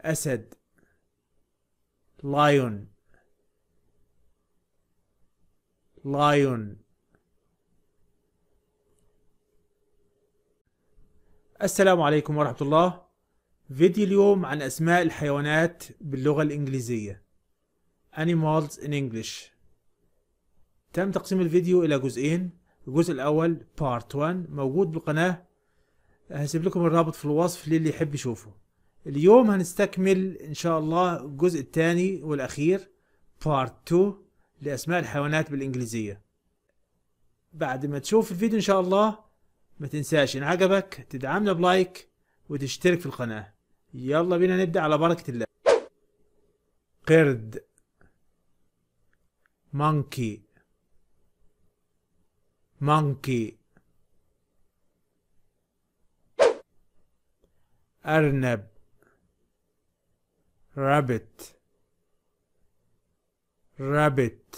أسد لايون لايون السلام عليكم ورحمة الله فيديو اليوم عن أسماء الحيوانات باللغة الإنجليزية Animals in English تم تقسيم الفيديو إلى جزئين الجزء الأول Part 1 موجود بالقناة هسيب لكم الرابط في الوصف للي يحب يشوفه اليوم هنستكمل ان شاء الله الجزء الثاني والاخير بارت 2 لاسماء الحيوانات بالانجليزيه بعد ما تشوف الفيديو ان شاء الله ما تنساش ان عجبك تدعمنا بلايك وتشترك في القناه يلا بينا نبدا على بركه الله قرد مونكي مونكي أرنب rabbit rabbit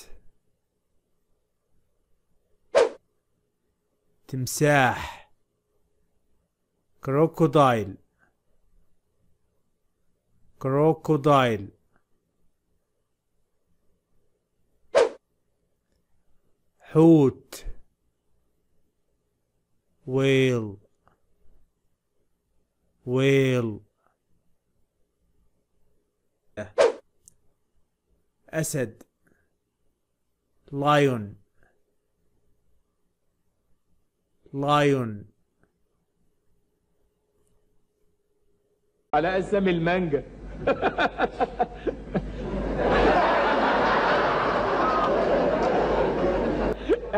تمساح crocodile كروكودايل حوت ويل ويل أسد لايون لايون على أسامي المانجا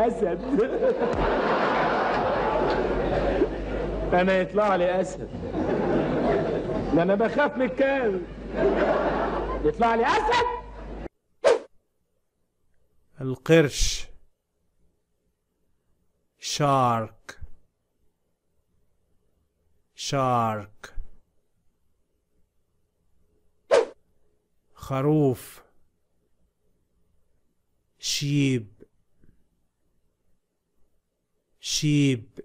أسد انا يطلع لي اسد ده انا بخاف من الكلب يطلع لي اسد القرش شارك شارك خروف شيب شيب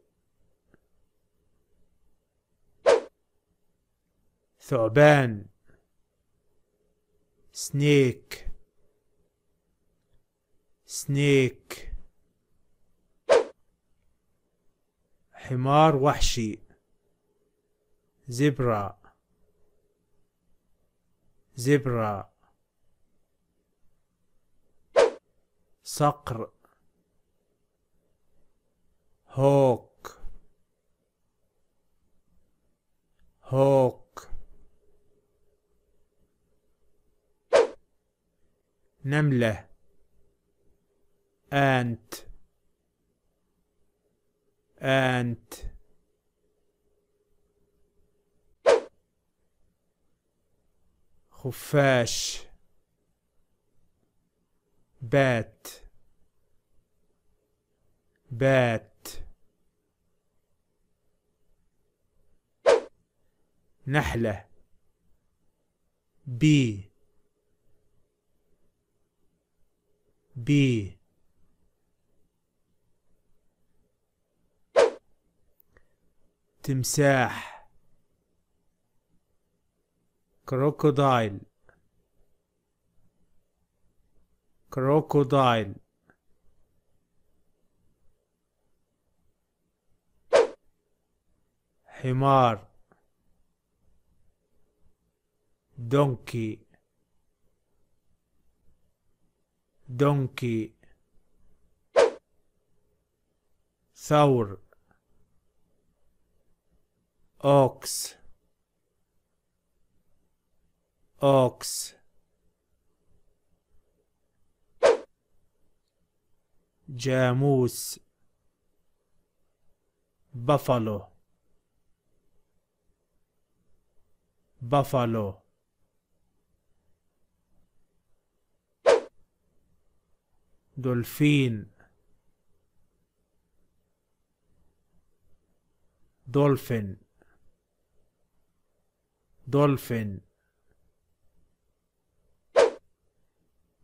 ثعبان سنيك سنيك حمار وحشي زبرة زبرة صقر هوك هوك نملة أنت أنت خفاش بات بات نحلة بي B تمساح كروكودايل كروكودايل حمار دونكي donkey sour ox ox jamus buffalo buffalo دولفين دولفين دولفين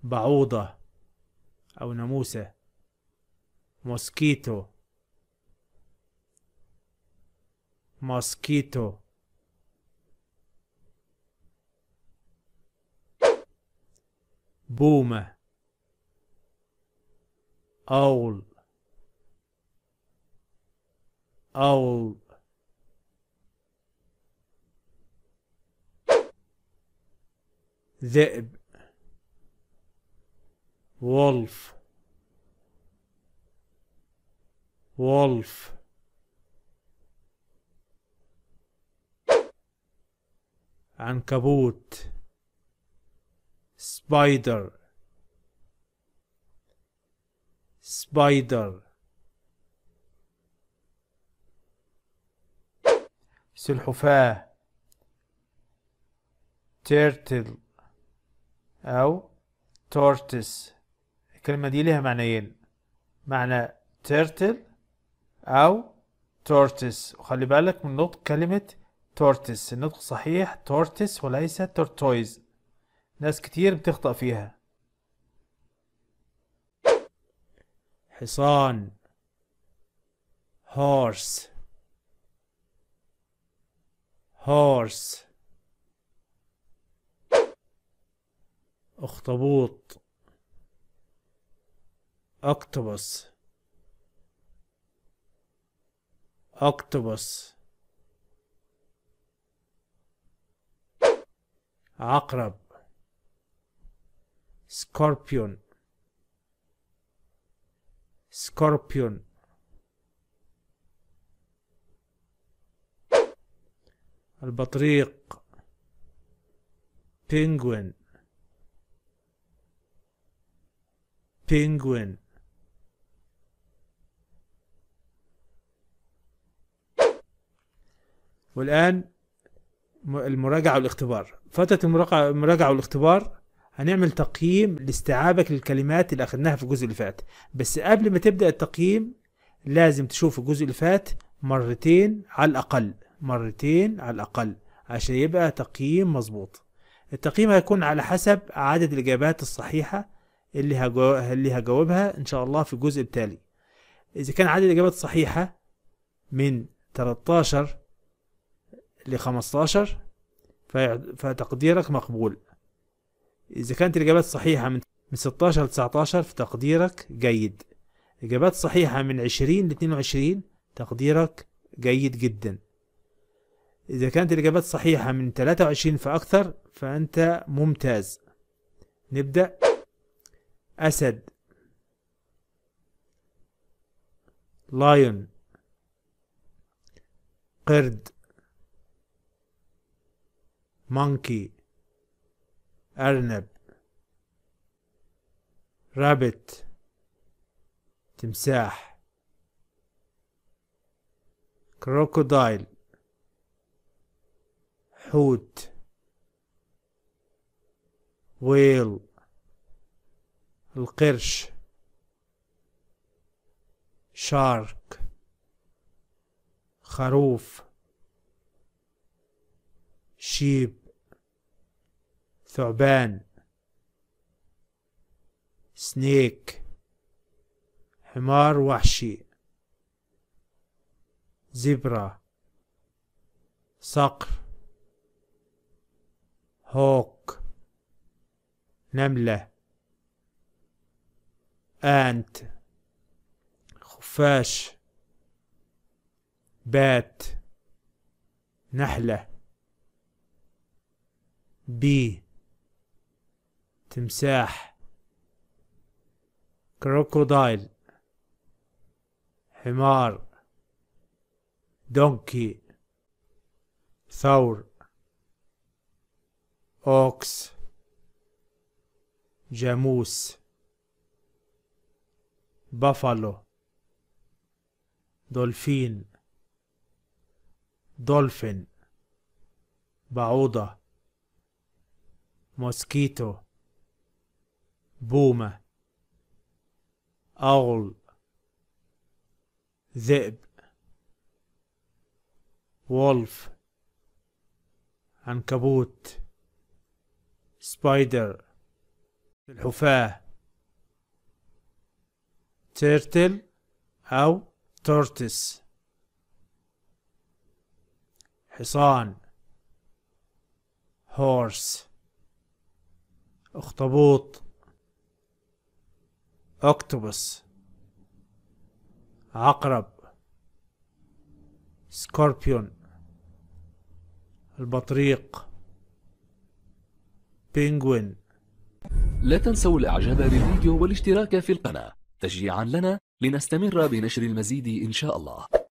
بعوضة أو ناموسة موسكيتو موسكيتو بومة أول أول ذئب وولف وولف عنكبوت سبايدر سبايدر سلحفاة تيرتل أو تورتس الكلمة دي لها معنيين معنى تيرتل أو تورتس وخلي بالك من نطق كلمة تورتس النطق صحيح تورتس وليس تورتويز ناس كتير بتخطأ فيها حصان هورس هورس اخطبوط اكتبس اكتبس عقرب سكوربيون سكوربيون البطريق بينغوين بينغوين والآن المراجعة والاختبار فاتت المراجعة والاختبار هنعمل تقييم لاستيعابك للكلمات اللي اخذناها في الجزء اللي فات بس قبل ما تبدا التقييم لازم تشوف الجزء اللي فات مرتين على الاقل مرتين على الاقل عشان يبقى تقييم مظبوط التقييم هيكون على حسب عدد الاجابات الصحيحه اللي هجو... اللي هجاوبها ان شاء الله في الجزء التالي اذا كان عدد الاجابات الصحيحه من 13 ل 15 فتقديرك مقبول إذا كانت الإجابات صحيحة من 16 ل 19 في تقديرك جيد إجابات صحيحة من 20 ل 22 تقديرك جيد جدا إذا كانت الإجابات صحيحة من 23 فأكثر فأنت ممتاز نبدأ أسد لايون قرد مونكي أرنب رابت تمساح كروكودايل حوت ويل القرش شارك خروف شيب ثعبان سنيك حمار وحشي زبرة صقر هوك نملة أنت خفاش بات نحلة بي تمساح كروكودايل حمار دونكي ثور أوكس جاموس بافالو دولفين دولفين بعوضة موسكيتو بومة أغل ذئب وولف عنكبوت سبايدر الحفاة تيرتل أو تورتس حصان هورس اخطبوط أكتوبس عقرب سكوربيون البطريق بينجوين لا تنسوا الإعجاب بالفيديو والاشتراك في القناة تشجيعا لنا لنستمر بنشر المزيد إن شاء الله